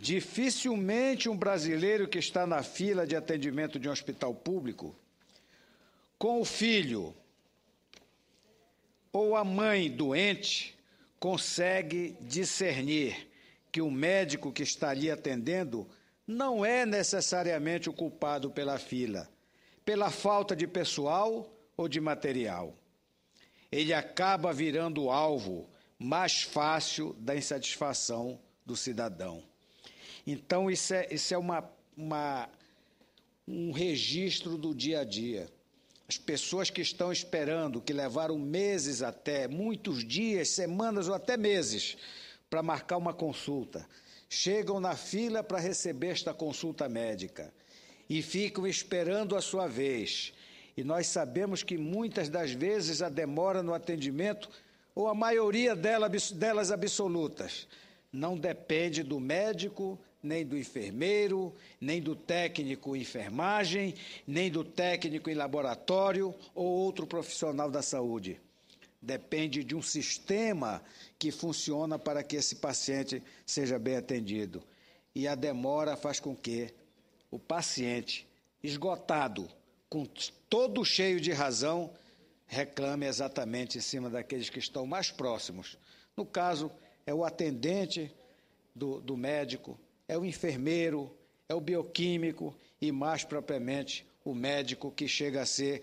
Dificilmente um brasileiro que está na fila de atendimento de um hospital público, com o filho ou a mãe doente, consegue discernir que o médico que está ali atendendo não é necessariamente o culpado pela fila, pela falta de pessoal ou de material. Ele acaba virando alvo mais fácil da insatisfação do cidadão. Então, isso é, isso é uma, uma, um registro do dia a dia. As pessoas que estão esperando, que levaram meses até, muitos dias, semanas ou até meses, para marcar uma consulta, chegam na fila para receber esta consulta médica e ficam esperando a sua vez. E nós sabemos que muitas das vezes a demora no atendimento, ou a maioria delas absolutas, não depende do médico, nem do enfermeiro, nem do técnico em enfermagem, nem do técnico em laboratório ou outro profissional da saúde. Depende de um sistema que funciona para que esse paciente seja bem atendido. E a demora faz com que o paciente, esgotado, com todo cheio de razão, reclame exatamente em cima daqueles que estão mais próximos. No caso, é o atendente do, do médico, é o enfermeiro, é o bioquímico e, mais propriamente, o médico que chega a ser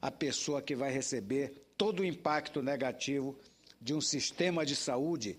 a pessoa que vai receber todo o impacto negativo de um sistema de saúde